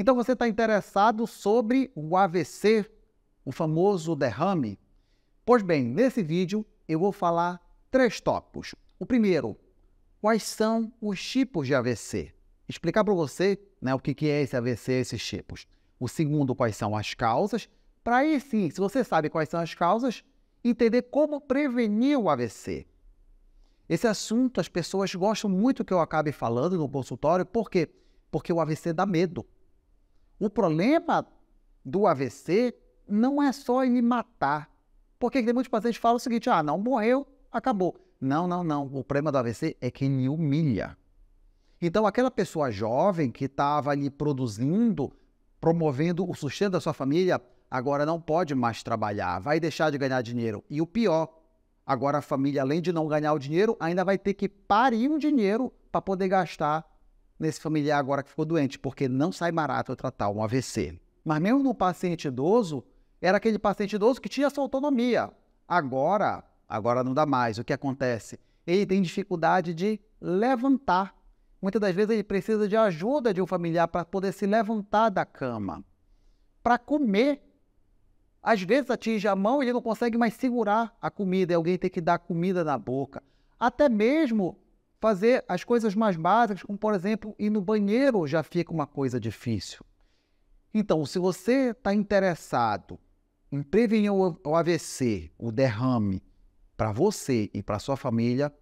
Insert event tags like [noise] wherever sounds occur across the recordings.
Então você está interessado sobre o AVC, o famoso derrame? Pois bem, nesse vídeo eu vou falar três tópicos. O primeiro, quais são os tipos de AVC? Explicar para você né, o que, é esse AVC, esses tipos. O segundo, quais são as causas. Para aí sim, se você sabe quais são as causas, entender como prevenir o AVC. Esse assunto as pessoas gostam muito que eu acabe falando no consultório, por quê? Porque o AVC dá medo. O problema do AVC não é só ele matar. Porque tem muitos pacientes que falam o seguinte: ah, não, morreu, acabou. Não, não, não. O problema do AVC é que ele humilha. Então, aquela pessoa jovem que estava ali produzindo, promovendo o sustento da sua família, agora não pode mais trabalhar, vai deixar de ganhar dinheiro. E o pior, agora a família, além de não ganhar o dinheiro, ainda vai ter que parir um dinheiro para poder gastar nesse familiar agora que ficou doente, porque não sai barato eu tratar um AVC. Mas mesmo no paciente idoso, era aquele paciente idoso que tinha sua autonomia. Agora, agora não dá mais. O que acontece? Ele tem dificuldade de levantar. Muitas das vezes ele precisa de ajuda de um familiar para poder se levantar da cama. Para comer, às vezes atinge a mão e ele não consegue mais segurar a comida, e alguém tem que dar comida na boca. Até mesmo fazer as coisas mais básicas, como por exemplo, ir no banheiro já fica uma coisa difícil. Então, se você está interessado em prevenir o AVC, o derrame, para você e para sua família,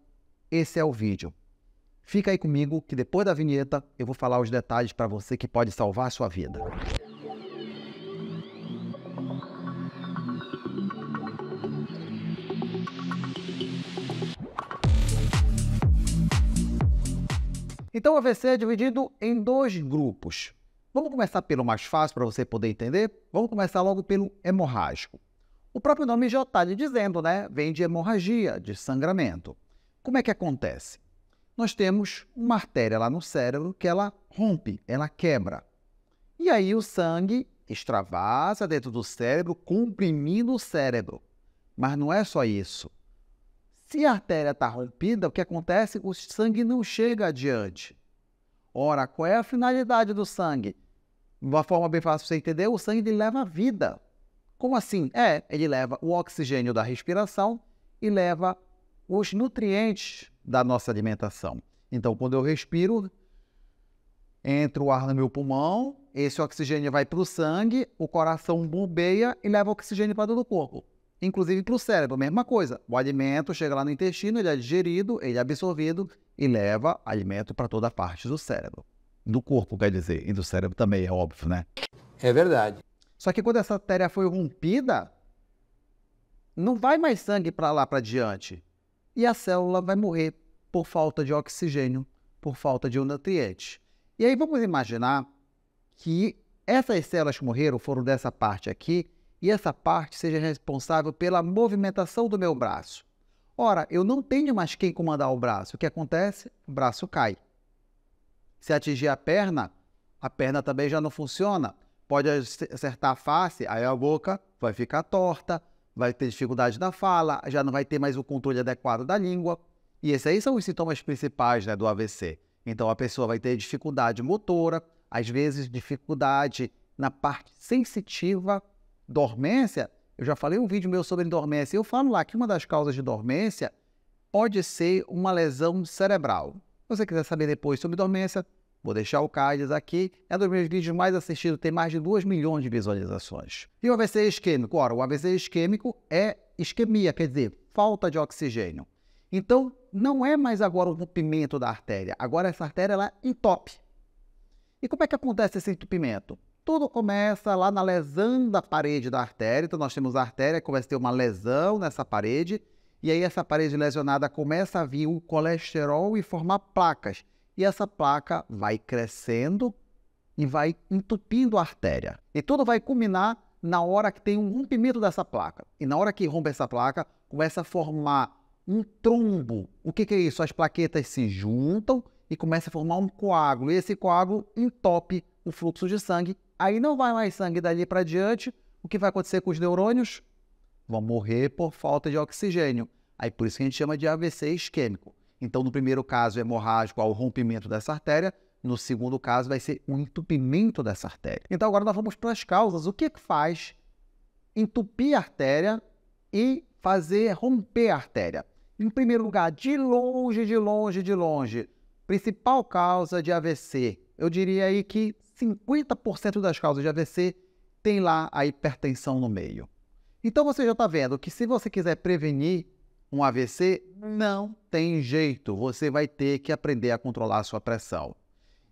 esse é o vídeo. Fica aí comigo que depois da vinheta eu vou falar os detalhes para você que pode salvar a sua vida. Então, o AVC é dividido em dois grupos. Vamos começar pelo mais fácil para você poder entender? Vamos começar logo pelo hemorrágico. O próprio nome já está lhe dizendo, né? Vem de hemorragia, de sangramento. Como é que acontece? Nós temos uma artéria lá no cérebro que ela rompe, ela quebra. E aí o sangue extravasa dentro do cérebro, comprimindo o cérebro. Mas não é só isso. Se a artéria está rompida, o que acontece? O sangue não chega adiante. Ora, qual é a finalidade do sangue? De Uma forma bem fácil de você entender, o sangue ele leva vida. Como assim? É, ele leva o oxigênio da respiração e leva os nutrientes da nossa alimentação. Então, quando eu respiro, entra o ar no meu pulmão, esse oxigênio vai para o sangue, o coração bombeia e leva oxigênio para todo o corpo. Inclusive para o cérebro, mesma coisa. O alimento chega lá no intestino, ele é digerido, ele é absorvido e leva alimento para toda parte do cérebro. Do corpo, quer dizer, e do cérebro também, é óbvio, né? É verdade. Só que quando essa artéria foi rompida, não vai mais sangue para lá, para diante. E a célula vai morrer por falta de oxigênio, por falta de um nutriente. E aí vamos imaginar que essas células que morreram foram dessa parte aqui e essa parte seja responsável pela movimentação do meu braço. Ora, eu não tenho mais quem comandar o braço. O que acontece? O braço cai. Se atingir a perna, a perna também já não funciona. Pode acertar a face, aí a boca vai ficar torta, vai ter dificuldade na fala, já não vai ter mais o controle adequado da língua. E esses aí são os sintomas principais né, do AVC. Então a pessoa vai ter dificuldade motora, às vezes dificuldade na parte sensitiva dormência, eu já falei um vídeo meu sobre dormência, eu falo lá que uma das causas de dormência pode ser uma lesão cerebral. Se você quiser saber depois sobre dormência, vou deixar o cardes aqui. É um dos meus vídeos mais assistidos, tem mais de 2 milhões de visualizações. E o AVC isquêmico? Ora, o AVC isquêmico é isquemia, quer dizer, falta de oxigênio. Então, não é mais agora o entupimento da artéria, agora essa artéria ela entope. E como é que acontece esse entupimento? Tudo começa lá na lesão da parede da artéria. Então, nós temos a artéria, começa a ter uma lesão nessa parede, e aí essa parede lesionada começa a vir o colesterol e formar placas. E essa placa vai crescendo e vai entupindo a artéria. E tudo vai culminar na hora que tem um rompimento dessa placa. E na hora que rompe essa placa, começa a formar um trombo. O que, que é isso? As plaquetas se juntam e começa a formar um coágulo. E esse coágulo entope o fluxo de sangue Aí não vai mais sangue dali para diante. O que vai acontecer com os neurônios? Vão morrer por falta de oxigênio. Aí por isso que a gente chama de AVC isquêmico. Então, no primeiro caso, hemorrágico ao rompimento dessa artéria. No segundo caso, vai ser um entupimento dessa artéria. Então, agora nós vamos para as causas. O que, que faz entupir a artéria e fazer romper a artéria? Em primeiro lugar, de longe, de longe, de longe, principal causa de AVC, eu diria aí que 50% das causas de AVC tem lá a hipertensão no meio. Então você já está vendo que se você quiser prevenir um AVC, não tem jeito, você vai ter que aprender a controlar a sua pressão.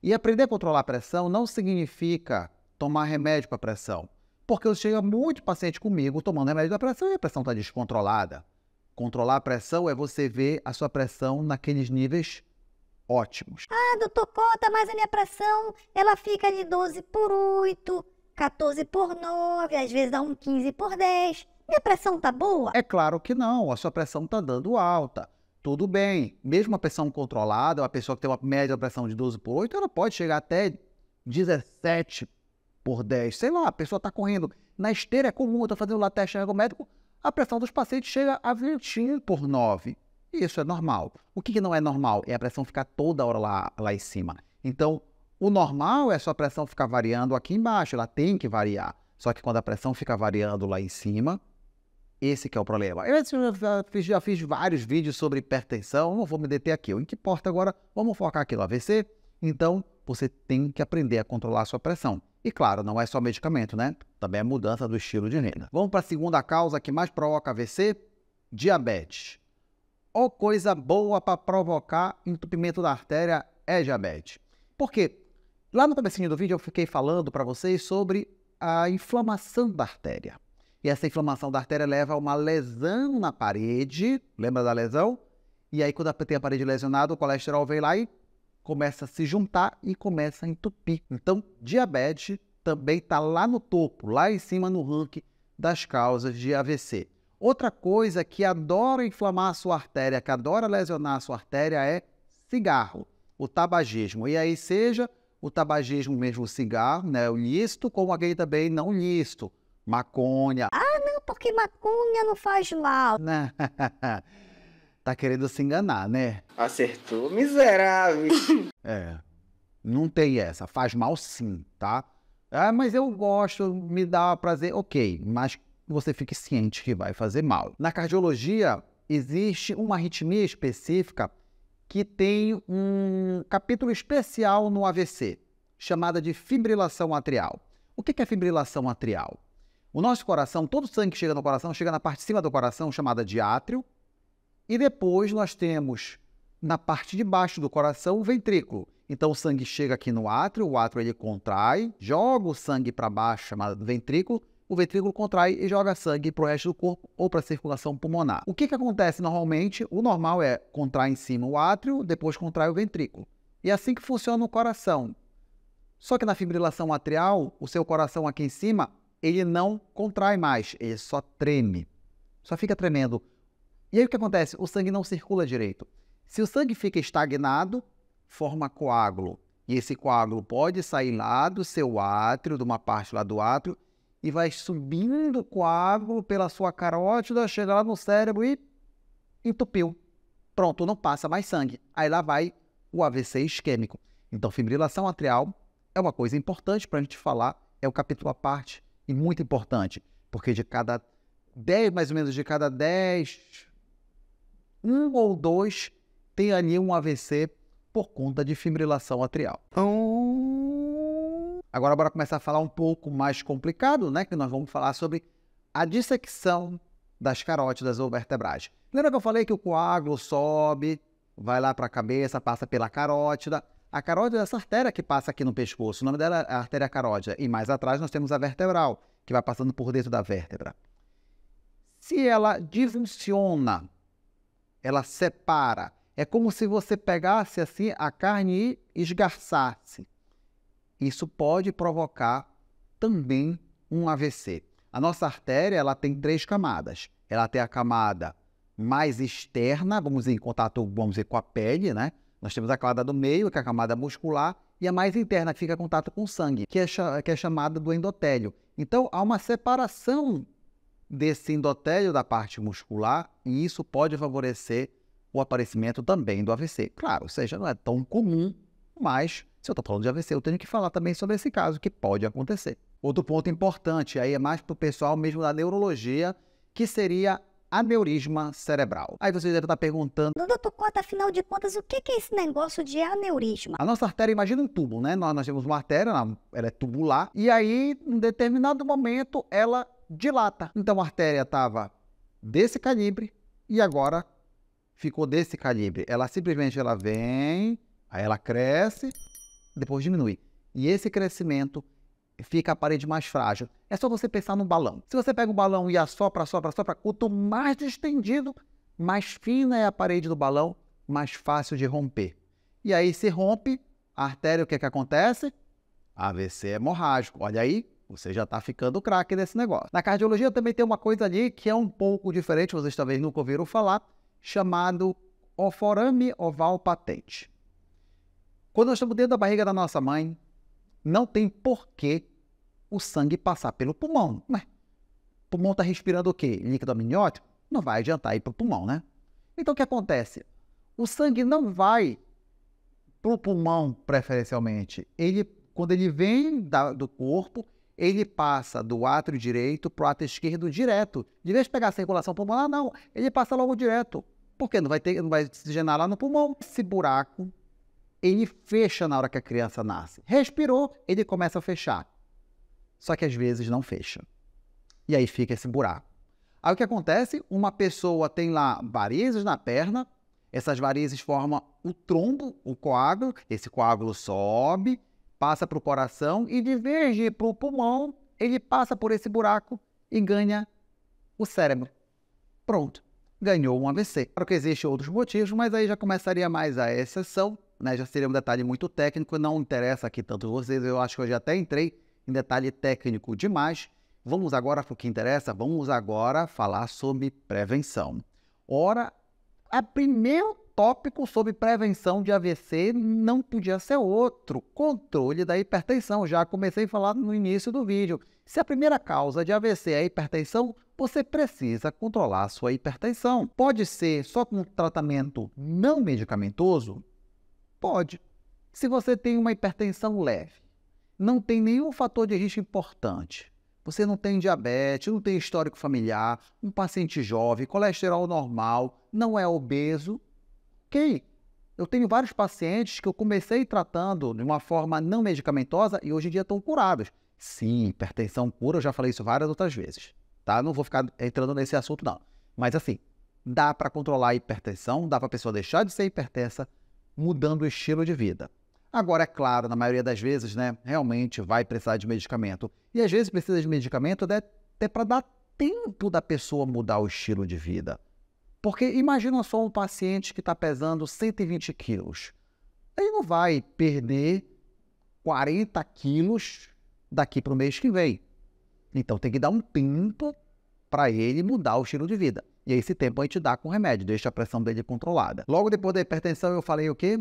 E aprender a controlar a pressão não significa tomar remédio para pressão, porque eu chego muito paciente comigo tomando remédio da pressão e a pressão está descontrolada. Controlar a pressão é você ver a sua pressão naqueles níveis ótimos. Ah, doutor Cota, mas a minha pressão, ela fica de 12 por 8, 14 por 9, às vezes dá um 15 por 10. Minha pressão tá boa? É claro que não, a sua pressão tá dando alta. Tudo bem, mesmo a pressão controlada, uma pessoa que tem uma média pressão de 12 por 8, ela pode chegar até 17 por 10. Sei lá, a pessoa está correndo na esteira, é comum, está fazendo lá teste ergométrico, a pressão dos pacientes chega a 20 por 9. Isso é normal. O que, que não é normal? É a pressão ficar toda hora lá, lá em cima. Então, o normal é a sua pressão ficar variando aqui embaixo, ela tem que variar. Só que quando a pressão fica variando lá em cima, esse que é o problema. Eu já fiz, já fiz vários vídeos sobre hipertensão, não vou me deter aqui. O que importa agora, vamos focar aqui no AVC. Então, você tem que aprender a controlar a sua pressão. E claro, não é só medicamento, né? Também é mudança do estilo de vida. Vamos para a segunda causa que mais provoca AVC, diabetes ou coisa boa para provocar entupimento da artéria é diabetes. Porque lá no comecinho do vídeo eu fiquei falando para vocês sobre a inflamação da artéria. E essa inflamação da artéria leva a uma lesão na parede, lembra da lesão? E aí quando tem a parede lesionada, o colesterol vem lá e começa a se juntar e começa a entupir. Então, diabetes também está lá no topo, lá em cima no ranking das causas de AVC. Outra coisa que adora inflamar a sua artéria, que adora lesionar a sua artéria é cigarro, o tabagismo. E aí seja o tabagismo mesmo, o cigarro, né, o lícito, como aquele também não lícito, maconha. Ah, não, porque maconha não faz mal. [laughs] tá querendo se enganar, né? Acertou, miserável. [laughs] é, não tem essa, faz mal sim, tá? Ah, mas eu gosto, me dá prazer, ok, mas você fique ciente que vai fazer mal. Na cardiologia, existe uma arritmia específica que tem um capítulo especial no AVC, chamada de fibrilação atrial. O que é fibrilação atrial? O nosso coração, todo o sangue que chega no coração, chega na parte de cima do coração, chamada de átrio, e depois nós temos na parte de baixo do coração o ventrículo. Então o sangue chega aqui no átrio, o átrio ele contrai, joga o sangue para baixo, chamado ventrículo, o ventrículo contrai e joga sangue para o resto do corpo ou para a circulação pulmonar. O que, que acontece normalmente? O normal é contrair em cima o átrio, depois contrai o ventrículo. E é assim que funciona o coração. Só que na fibrilação atrial, o seu coração aqui em cima, ele não contrai mais, ele só treme. Só fica tremendo. E aí o que acontece? O sangue não circula direito. Se o sangue fica estagnado, forma coágulo. E esse coágulo pode sair lá do seu átrio, de uma parte lá do átrio, e vai subindo coágulo pela sua carótida, chega lá no cérebro e entupiu. Pronto, não passa mais sangue. Aí lá vai o AVC isquêmico. Então, fibrilação atrial é uma coisa importante para a gente falar, é o um capítulo à parte e muito importante, porque de cada 10, mais ou menos de cada 10, um ou dois tem ali um AVC por conta de fibrilação atrial. Oh. Agora bora começar a falar um pouco mais complicado, né? Que nós vamos falar sobre a dissecção das carótidas ou vertebrais. Lembra que eu falei que o coágulo sobe, vai lá para a cabeça, passa pela carótida. A carótida é essa artéria que passa aqui no pescoço. O nome dela é artéria carótida. E mais atrás nós temos a vertebral, que vai passando por dentro da vértebra. Se ela disfunciona, ela separa. É como se você pegasse assim a carne e esgarçasse isso pode provocar também um AVC. A nossa artéria ela tem três camadas. Ela tem a camada mais externa, vamos dizer, em contato vamos dizer, com a pele, né? Nós temos a camada do meio, que é a camada muscular, e a mais interna, que fica em contato com o sangue, que é, que é chamada do endotélio. Então, há uma separação desse endotélio da parte muscular, e isso pode favorecer o aparecimento também do AVC. Claro, ou seja, não é tão comum, mas se eu estou falando de AVC, eu tenho que falar também sobre esse caso que pode acontecer. Outro ponto importante aí é mais para o pessoal mesmo da neurologia, que seria aneurisma cerebral. Aí vocês devem estar tá perguntando, doutor Cota, afinal de contas, o que é esse negócio de aneurisma? A nossa artéria, imagina um tubo, né? Nós, nós temos uma artéria, ela é tubular, e aí, em determinado momento, ela dilata. Então a artéria estava desse calibre e agora ficou desse calibre. Ela simplesmente ela vem, aí ela cresce, depois diminui. E esse crescimento fica a parede mais frágil. É só você pensar no balão. Se você pega um balão e assopra, assopra, assopra, quanto mais distendido, mais fina é a parede do balão, mais fácil de romper. E aí, se rompe a artéria, o que, é que acontece? AVC é hemorrágico. Olha aí, você já está ficando craque nesse negócio. Na cardiologia também tem uma coisa ali que é um pouco diferente, vocês talvez nunca ouviram falar, chamado oforame oval patente. Quando nós estamos dentro da barriga da nossa mãe, não tem porquê o sangue passar pelo pulmão. Né? O pulmão está respirando o quê? Líquido amniótico? Não vai adiantar ir para o pulmão, né? Então o que acontece? O sangue não vai para o pulmão preferencialmente. Ele, quando ele vem da, do corpo, ele passa do átrio direito para o átrio esquerdo direto. De vez de pegar a circulação pulmonar, não. Ele passa logo direto. Porque não vai ter, não vai oxigenar lá no pulmão. Esse buraco ele fecha na hora que a criança nasce. Respirou, ele começa a fechar. Só que às vezes não fecha. E aí fica esse buraco. Aí o que acontece? Uma pessoa tem lá varizes na perna, essas varizes formam o trombo, o coágulo, esse coágulo sobe, passa para o coração e diverge para o pulmão, ele passa por esse buraco e ganha o cérebro. Pronto, ganhou um AVC. Claro que existem outros motivos, mas aí já começaria mais a exceção né, já seria um detalhe muito técnico, não interessa aqui tanto vocês, eu acho que eu já até entrei em detalhe técnico demais. Vamos agora para o que interessa, vamos agora falar sobre prevenção. Ora, o é primeiro tópico sobre prevenção de AVC não podia ser outro, controle da hipertensão. Já comecei a falar no início do vídeo. Se a primeira causa de AVC é a hipertensão, você precisa controlar a sua hipertensão. Pode ser só com tratamento não medicamentoso, Pode. Se você tem uma hipertensão leve, não tem nenhum fator de risco importante, você não tem diabetes, não tem histórico familiar, um paciente jovem, colesterol normal, não é obeso, ok. Eu tenho vários pacientes que eu comecei tratando de uma forma não medicamentosa e hoje em dia estão curados. Sim, hipertensão cura, eu já falei isso várias outras vezes, tá? Não vou ficar entrando nesse assunto, não. Mas assim, dá para controlar a hipertensão, dá para a pessoa deixar de ser hipertensa, mudando o estilo de vida. Agora, é claro, na maioria das vezes, né, realmente vai precisar de medicamento. E às vezes precisa de medicamento até para dar tempo da pessoa mudar o estilo de vida. Porque imagina só um paciente que está pesando 120 quilos. Ele não vai perder 40 quilos daqui para o mês que vem. Então tem que dar um tempo para ele mudar o estilo de vida. E esse tempo a gente dá com remédio, deixa a pressão dele controlada. Logo depois da hipertensão, eu falei o quê?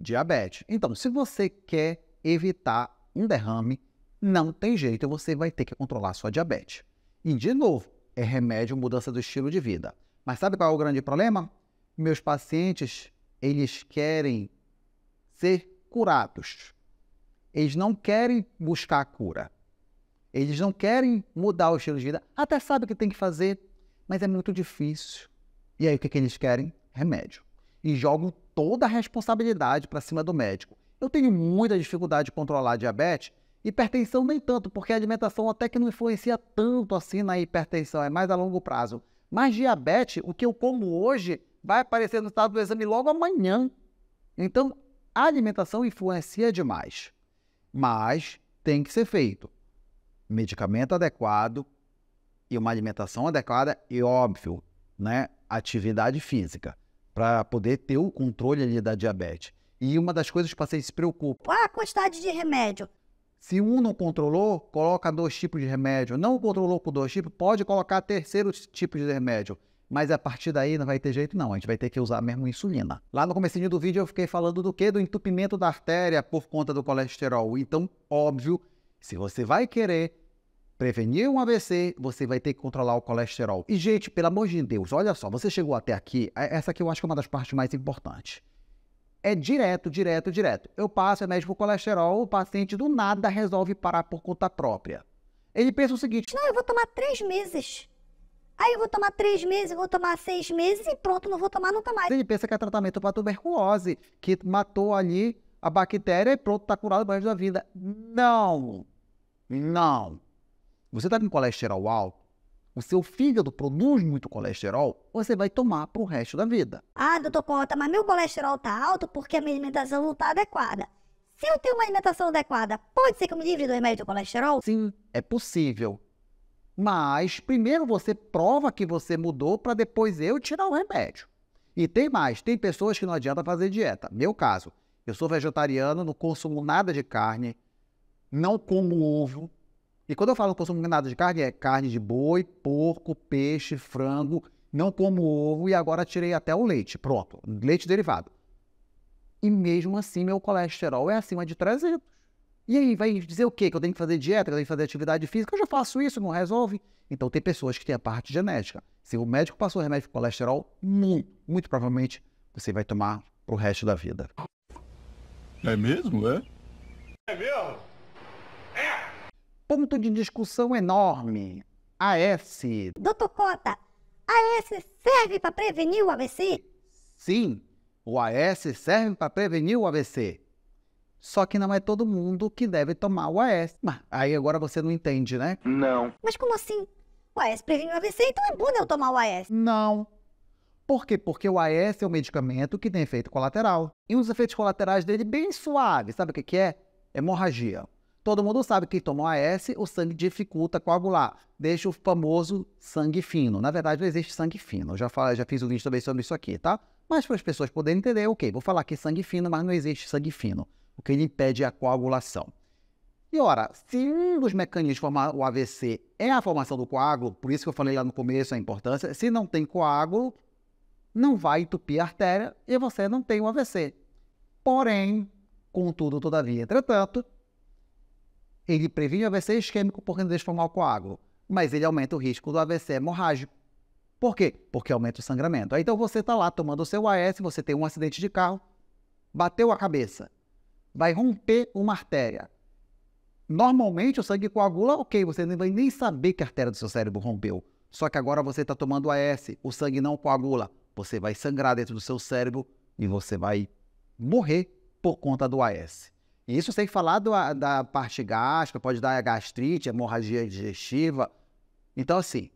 Diabetes. Então, se você quer evitar um derrame, não tem jeito, você vai ter que controlar sua diabetes. E, de novo, é remédio, mudança do estilo de vida. Mas sabe qual é o grande problema? Meus pacientes, eles querem ser curados. Eles não querem buscar a cura. Eles não querem mudar o estilo de vida. Até sabe o que tem que fazer, mas é muito difícil. E aí o que, que eles querem? Remédio. E jogam toda a responsabilidade para cima do médico. Eu tenho muita dificuldade de controlar diabetes, hipertensão nem tanto, porque a alimentação até que não influencia tanto assim na hipertensão, é mais a longo prazo. Mas diabetes, o que eu como hoje, vai aparecer no estado do exame logo amanhã. Então, a alimentação influencia demais. Mas tem que ser feito. Medicamento adequado, e uma alimentação adequada e, óbvio, né, atividade física, para poder ter o controle ali da diabetes. E uma das coisas que os pacientes se preocupam. Qual a quantidade de remédio? Se um não controlou, coloca dois tipos de remédio. Não controlou com dois tipos, pode colocar terceiro tipo de remédio. Mas a partir daí não vai ter jeito não, a gente vai ter que usar mesmo insulina. Lá no comecinho do vídeo eu fiquei falando do que? Do entupimento da artéria por conta do colesterol. Então, óbvio, se você vai querer prevenir um AVC, você vai ter que controlar o colesterol. E, gente, pelo amor de Deus, olha só, você chegou até aqui, é, essa aqui eu acho que é uma das partes mais importantes. É direto, direto, direto. Eu passo o é médico o colesterol, o paciente do nada resolve parar por conta própria. Ele pensa o seguinte: não, eu vou tomar três meses. Aí eu vou tomar três meses, eu vou tomar seis meses e pronto, não vou tomar nunca mais. Ele pensa que é tratamento para tuberculose, que matou ali a bactéria e pronto, está curado o resto da vida. Não! Não! Você está com colesterol alto, o seu fígado produz muito colesterol, você vai tomar para o resto da vida. Ah, doutor Cota, mas meu colesterol está alto porque a minha alimentação não está adequada. Se eu tenho uma alimentação adequada, pode ser que eu me livre do remédio do colesterol? Sim, é possível. Mas primeiro você prova que você mudou para depois eu tirar o remédio. E tem mais, tem pessoas que não adianta fazer dieta. Meu caso, eu sou vegetariano, não consumo nada de carne, não como ovo, e quando eu falo consumo nada de carne, é carne de boi, porco, peixe, frango, não como ovo e agora tirei até o leite, pronto, leite derivado. E mesmo assim, meu colesterol é acima de 300. E aí, vai dizer o quê? Que eu tenho que fazer dieta, que eu tenho que fazer atividade física? Eu já faço isso, não resolve? Então, tem pessoas que têm a parte genética. Se o médico passou remédio para colesterol, muito, hum, muito provavelmente você vai tomar para o resto da vida. É mesmo? É? É mesmo? ponto de discussão é enorme. AS. Doutor Cota, AS serve para prevenir o AVC? Sim, o AS serve para prevenir o AVC. Só que não é todo mundo que deve tomar o AS. Mas aí agora você não entende, né? Não. Mas como assim? O AS previne o AVC, então é bom eu tomar o AS. Não. Por quê? Porque o AS é um medicamento que tem efeito colateral. E os efeitos colaterais dele bem suaves, sabe o que, que é? Hemorragia. Todo mundo sabe que tomou AS, o sangue dificulta coagular, deixa o famoso sangue fino. Na verdade, não existe sangue fino. Eu já, já fiz um vídeo também sobre isso aqui, tá? Mas para as pessoas poderem entender, ok, vou falar que sangue fino, mas não existe sangue fino. O que ele impede é a coagulação. E ora, se um dos mecanismos de formar o AVC é a formação do coágulo, por isso que eu falei lá no começo a importância, se não tem coágulo, não vai entupir a artéria e você não tem o AVC. Porém, contudo, todavia, entretanto, ele previne o AVC isquêmico por renda o coágulo, mas ele aumenta o risco do AVC hemorrágico. Por quê? Porque aumenta o sangramento. Aí, então você está lá tomando o seu AS, você tem um acidente de carro, bateu a cabeça, vai romper uma artéria. Normalmente o sangue coagula, ok, você não vai nem saber que a artéria do seu cérebro rompeu. Só que agora você está tomando AS, o sangue não coagula, você vai sangrar dentro do seu cérebro e você vai morrer por conta do AS. E isso sem falar do, da parte gástrica, pode dar gastrite, hemorragia digestiva. Então, assim,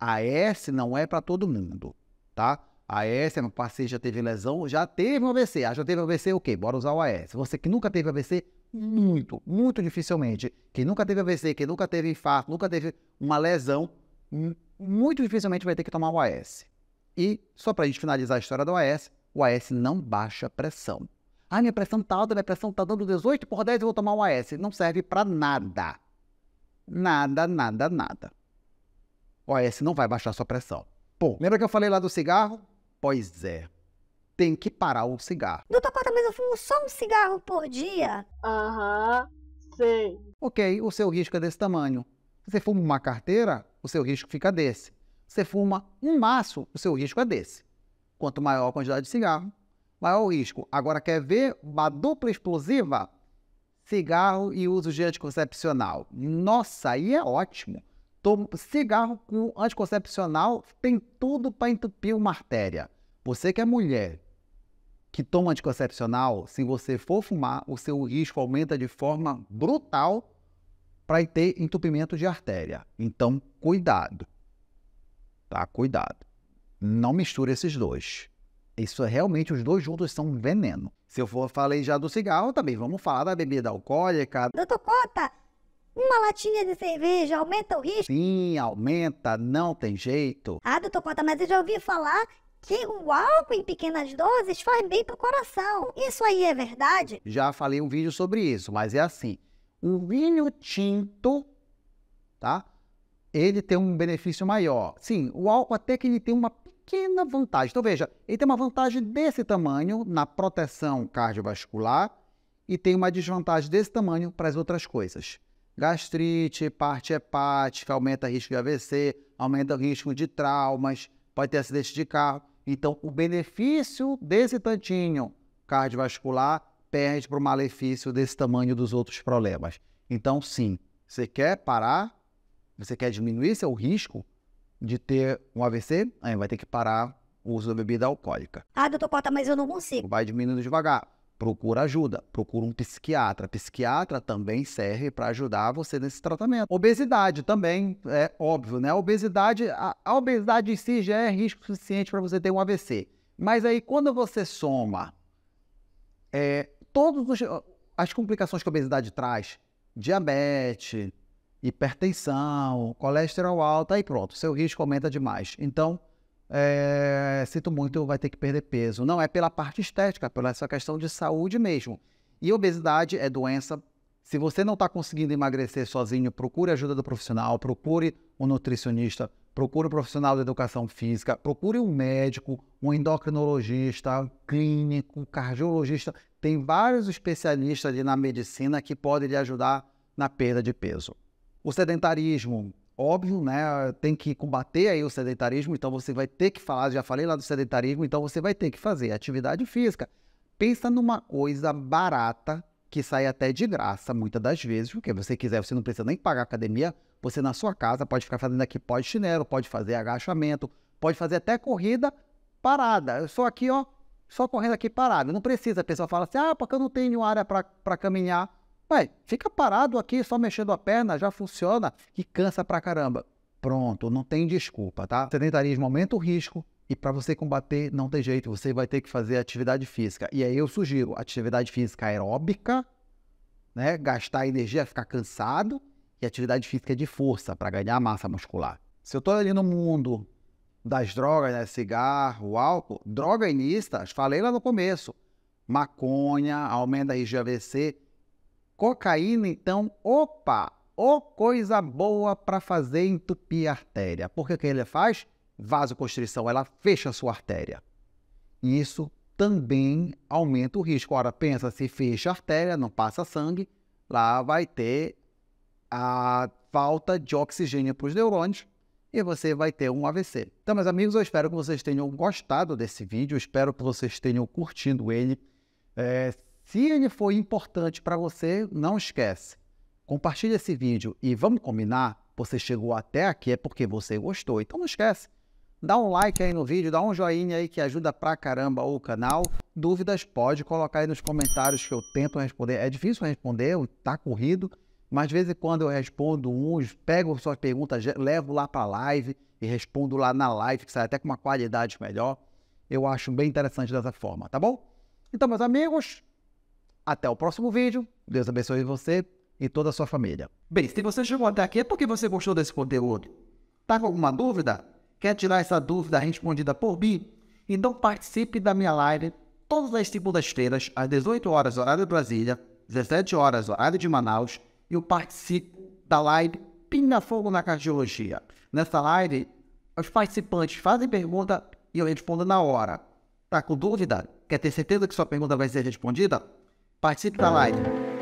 a S não é para todo mundo, tá? A S é uma paciente já teve lesão, já teve um AVC. Ah, já teve AVC, ok, bora usar o AS. Você que nunca teve AVC, muito, muito dificilmente. Quem nunca teve AVC, quem nunca teve infarto, nunca teve uma lesão, hum, muito dificilmente vai ter que tomar o AS. E, só para a gente finalizar a história do AS, o AS não baixa pressão. Ah, minha pressão tá alta, minha pressão tá dando 18 por 10, eu vou tomar um AS. Não serve para nada. Nada, nada, nada. O AS não vai baixar sua pressão. Pô, lembra que eu falei lá do cigarro? Pois é. Tem que parar o cigarro. Doutor Cota, mas eu fumo só um cigarro por dia? Aham, sei. sim. Ok, o seu risco é desse tamanho. Você fuma uma carteira, o seu risco fica desse. Você fuma um maço, o seu risco é desse. Quanto maior a quantidade de cigarro, maior risco. Agora, quer ver uma dupla explosiva? Cigarro e uso de anticoncepcional. Nossa, aí é ótimo. cigarro com anticoncepcional tem tudo para entupir uma artéria. Você que é mulher, que toma anticoncepcional, se você for fumar, o seu risco aumenta de forma brutal para ter entupimento de artéria. Então, cuidado. Tá? Cuidado. Não misture esses dois. Isso é, realmente, os dois juntos são um veneno. Se eu for falei já do cigarro, também vamos falar da bebida alcoólica. Doutor Cota, uma latinha de cerveja aumenta o risco? Sim, aumenta, não tem jeito. Ah, doutor Cota, mas eu já ouvi falar que o álcool em pequenas doses faz bem pro coração. Isso aí é verdade? Já falei um vídeo sobre isso, mas é assim. O vinho tinto, tá? Ele tem um benefício maior. Sim, o álcool até que ele tem uma pequena vantagem. Então veja, ele tem uma vantagem desse tamanho na proteção cardiovascular e tem uma desvantagem desse tamanho para as outras coisas. Gastrite, parte hepática, aumenta o risco de AVC, aumenta o risco de traumas, pode ter acidente de carro. Então, o benefício desse tantinho cardiovascular perde para o malefício desse tamanho dos outros problemas. Então, sim, você quer parar, você quer diminuir seu risco, de ter um AVC, aí vai ter que parar o uso da bebida alcoólica. Ah, doutor Cota, mas eu não consigo. Vai diminuindo devagar. Procura ajuda, procura um psiquiatra. Psiquiatra também serve para ajudar você nesse tratamento. Obesidade também é óbvio, né? A obesidade, a, a obesidade em si já é risco suficiente para você ter um AVC. Mas aí quando você soma é, todas as complicações que a obesidade traz, diabetes, hipertensão, colesterol alto, aí pronto, seu risco aumenta demais. Então, é, sinto muito, vai ter que perder peso. Não é pela parte estética, é pela essa questão de saúde mesmo. E obesidade é doença. Se você não está conseguindo emagrecer sozinho, procure ajuda do profissional, procure um nutricionista, procure um profissional de educação física, procure um médico, um endocrinologista, um clínico, um cardiologista. Tem vários especialistas ali na medicina que podem lhe ajudar na perda de peso. O sedentarismo, óbvio, né? Tem que combater aí o sedentarismo, então você vai ter que falar, já falei lá do sedentarismo, então você vai ter que fazer atividade física. Pensa numa coisa barata que sai até de graça, muitas das vezes, porque você quiser, você não precisa nem pagar academia, você na sua casa pode ficar fazendo aqui pode chinelo, pode fazer agachamento, pode fazer até corrida parada. Eu sou aqui, ó, só correndo aqui parado. Não precisa, a pessoa fala assim: "Ah, porque eu não tenho área para caminhar". Pai, fica parado aqui só mexendo a perna, já funciona e cansa pra caramba. Pronto, não tem desculpa, tá? Sedentarismo aumenta o risco e para você combater não tem jeito, você vai ter que fazer atividade física. E aí eu sugiro atividade física aeróbica, né? Gastar energia, ficar cansado e atividade física de força para ganhar massa muscular. Se eu tô ali no mundo das drogas, né? cigarro, álcool, droga inistas, falei lá no começo, maconha, aumenta risco de AVC, Cocaína, então, opa, ô coisa boa para fazer entupir a artéria. Porque o que ele faz? Vasoconstrição, ela fecha a sua artéria. E isso também aumenta o risco. Ora, pensa, se fecha a artéria, não passa sangue, lá vai ter a falta de oxigênio para os neurônios e você vai ter um AVC. Então, meus amigos, eu espero que vocês tenham gostado desse vídeo, espero que vocês tenham curtido ele. É, se ele foi importante para você, não esquece. Compartilhe esse vídeo e vamos combinar, você chegou até aqui é porque você gostou. Então não esquece, dá um like aí no vídeo, dá um joinha aí que ajuda pra caramba o canal. Dúvidas pode colocar aí nos comentários que eu tento responder. É difícil responder, tá corrido, mas de vez em quando eu respondo uns, pego suas perguntas, levo lá pra live e respondo lá na live, que sai até com uma qualidade melhor. Eu acho bem interessante dessa forma, tá bom? Então, meus amigos, até o próximo vídeo. Deus abençoe você e toda a sua família. Bem, se você chegou até aqui é porque você gostou desse conteúdo. Tá com alguma dúvida? Quer tirar essa dúvida respondida por mim? Então participe da minha live todas as segundas-feiras, às 18 horas, horário de Brasília, 17 horas, horário de Manaus, e eu participo da live Pinga Fogo na Cardiologia. Nessa live, os participantes fazem pergunta e eu respondo na hora. Tá com dúvida? Quer ter certeza que sua pergunta vai ser respondida? Participe da live.